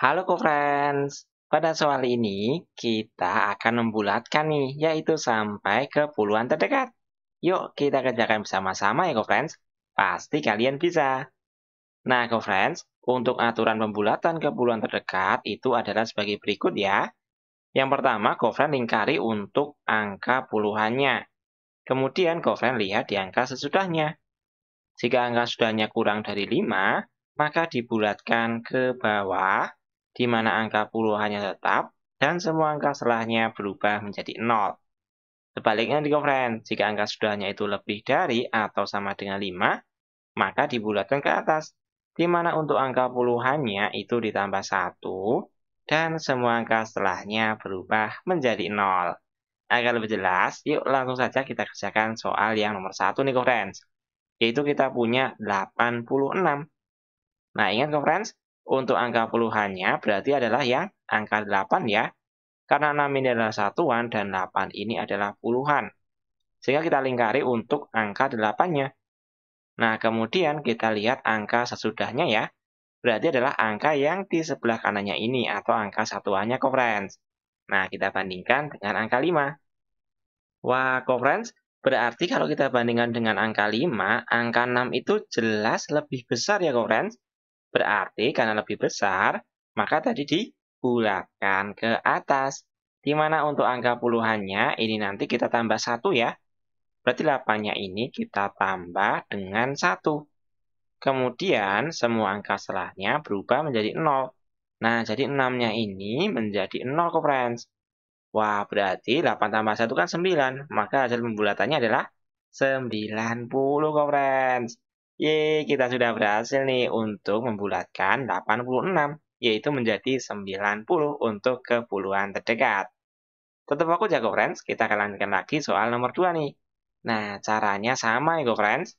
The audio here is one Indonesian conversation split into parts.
Halo co-friends, pada soal ini kita akan membulatkan nih, yaitu sampai ke puluhan terdekat. Yuk kita kerjakan bersama-sama ya co-friends, pasti kalian bisa. Nah co-friends, untuk aturan pembulatan ke puluhan terdekat itu adalah sebagai berikut ya. Yang pertama, co-friend lingkari untuk angka puluhannya. Kemudian co-friend lihat di angka sesudahnya. Jika angka sudahnya kurang dari 5, maka dibulatkan ke bawah di mana angka puluhannya tetap dan semua angka setelahnya berubah menjadi 0. Sebaliknya di friend, jika angka sudahnya itu lebih dari atau sama dengan 5, maka dibulatkan ke atas, di mana untuk angka puluhannya itu ditambah 1, dan semua angka setelahnya berubah menjadi 0. Agar lebih jelas, yuk langsung saja kita kerjakan soal yang nomor 1 nih, friends. Yaitu kita punya 86. Nah, ingat, friends, untuk angka puluhannya berarti adalah yang angka 8 ya. Karena 6 ini adalah satuan dan 8 ini adalah puluhan. Sehingga kita lingkari untuk angka 8-nya. Nah, kemudian kita lihat angka sesudahnya ya. Berarti adalah angka yang di sebelah kanannya ini atau angka satuannya conference. Nah, kita bandingkan dengan angka 5. Wah, conference berarti kalau kita bandingkan dengan angka 5, angka 6 itu jelas lebih besar ya conference. Berarti karena lebih besar, maka tadi dibulatkan ke atas. Di mana untuk angka puluhannya, ini nanti kita tambah 1 ya. Berarti 8-nya ini kita tambah dengan 1. Kemudian semua angka setelahnya berubah menjadi 0. Nah, jadi 6-nya ini menjadi 0 ke friends. Wah, berarti 8 tambah 1 kan 9. Maka hasil pembulatannya adalah 90 ke friends. Y kita sudah berhasil nih untuk membulatkan 86, yaitu menjadi 90 untuk kepuluhan terdekat. Tetap aku jago friends, kita akan lanjutkan lagi soal nomor 2 nih. Nah, caranya sama ya go friends.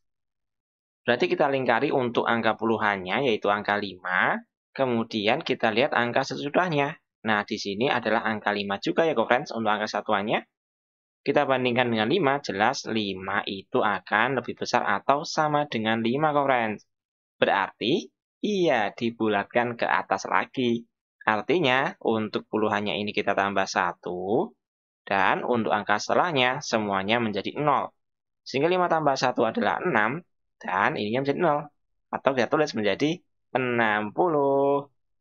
Berarti kita lingkari untuk angka puluhannya, yaitu angka 5. Kemudian kita lihat angka sesudahnya. Nah, di sini adalah angka 5 juga ya go friends untuk angka satuannya. Kita bandingkan dengan 5, jelas 5 itu akan lebih besar atau sama dengan 5 korens Berarti, iya dibulatkan ke atas lagi. Artinya, untuk puluhannya ini kita tambah 1, dan untuk angka setelahnya semuanya menjadi 0. Sehingga 5 tambah 1 adalah 6, dan ininya menjadi 0. Atau kita tulis menjadi 60.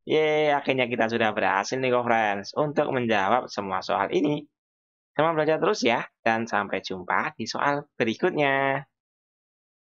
Yeay, akhirnya kita sudah berhasil nih, friends, untuk menjawab semua soal ini. Selamat belajar terus ya, dan sampai jumpa di soal berikutnya.